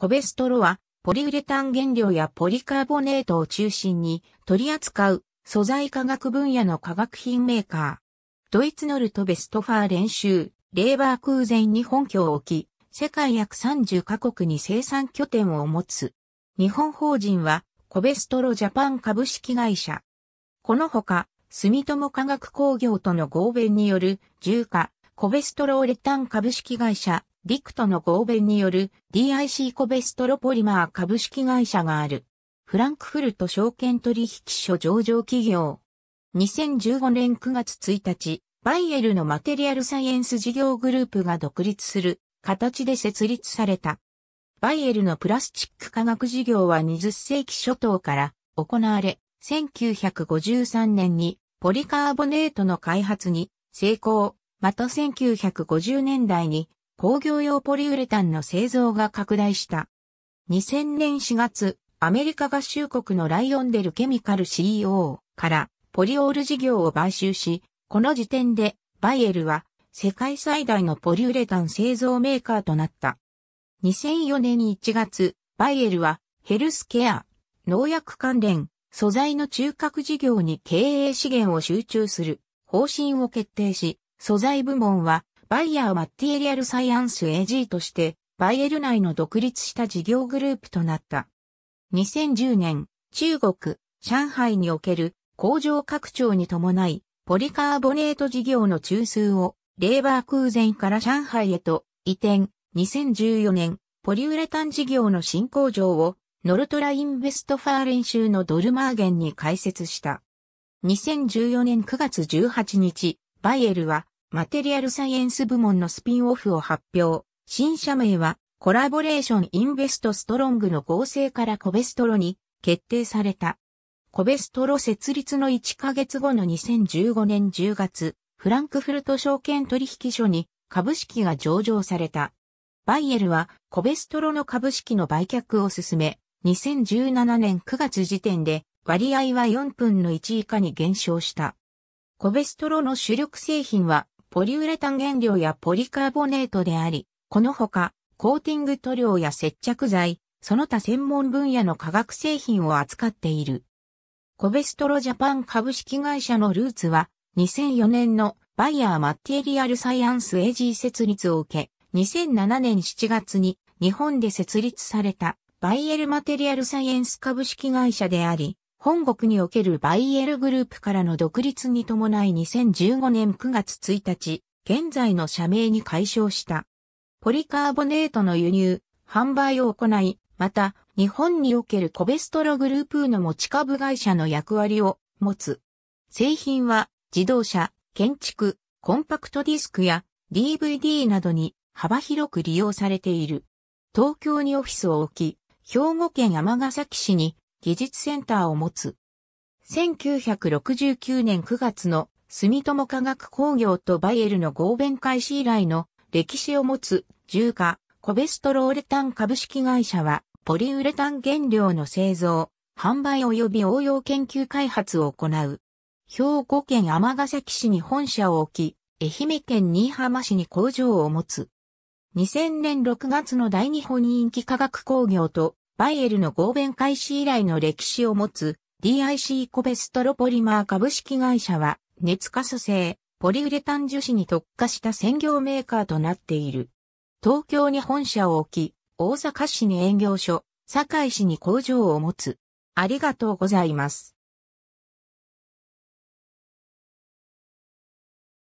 コベストロは、ポリウレタン原料やポリカーボネートを中心に取り扱う素材化学分野の化学品メーカー。ドイツノルトベストファー練習、レーバー空前に本拠を置き、世界約30カ国に生産拠点を持つ。日本法人は、コベストロジャパン株式会社。このほか、住友化学工業との合弁による、重化、コベストローレタン株式会社、ディクトの合弁による DIC コベストロポリマー株式会社がある。フランクフルト証券取引所上場企業。2015年9月1日、バイエルのマテリアルサイエンス事業グループが独立する形で設立された。バイエルのプラスチック化学事業は20世紀初頭から行われ、1953年にポリカーボネートの開発に成功、また1950年代に工業用ポリウレタンの製造が拡大した。2000年4月、アメリカ合衆国のライオンデルケミカル CEO からポリオール事業を買収し、この時点でバイエルは世界最大のポリウレタン製造メーカーとなった。2004年1月、バイエルはヘルスケア、農薬関連、素材の中核事業に経営資源を集中する方針を決定し、素材部門はバイヤーマッティエリアルサイアンス AG として、バイエル内の独立した事業グループとなった。2010年、中国、上海における工場拡張に伴い、ポリカーボネート事業の中枢を、レーバー空前から上海へと移転。2014年、ポリウレタン事業の新工場を、ノルトラインベストファーレン州のドルマーゲンに開設した。2014年9月18日、バイエルはマテリアルサイエンス部門のスピンオフを発表。新社名は、コラボレーションインベストストロングの合成からコベストロに決定された。コベストロ設立の1ヶ月後の2015年10月、フランクフルト証券取引所に株式が上場された。バイエルはコベストロの株式の売却を進め、2017年9月時点で割合は4分の1以下に減少した。コベストロの主力製品はポリウレタン原料やポリカーボネートであり、このほか、コーティング塗料や接着剤、その他専門分野の化学製品を扱っている。コベストロジャパン株式会社のルーツは、2004年のバイヤーマテリアルサイアンスエジー設立を受け、2007年7月に日本で設立されたバイエルマテリアルサイエンス株式会社であり、本国におけるバイエルグループからの独立に伴い2015年9月1日、現在の社名に解消した。ポリカーボネートの輸入、販売を行い、また、日本におけるコベストログループの持ち株会社の役割を持つ。製品は、自動車、建築、コンパクトディスクや DVD などに幅広く利用されている。東京にオフィスを置き、兵庫県尼崎市に技術センターを持つ。1969年9月の住友科学工業とバイエルの合弁開始以来の歴史を持つ重化コベストローレタン株式会社はポリウレタン原料の製造、販売及び応用研究開発を行う。兵庫県ヶ崎市に本社を置き、愛媛県新居浜市に工場を持つ。2000年6月の大日本人気科学工業とバイエルの合弁開始以来の歴史を持つ DIC コベストロポリマー株式会社は熱化素性、ポリウレタン樹脂に特化した専業メーカーとなっている。東京に本社を置き、大阪市に営業所、堺市に工場を持つ。ありがとうございます。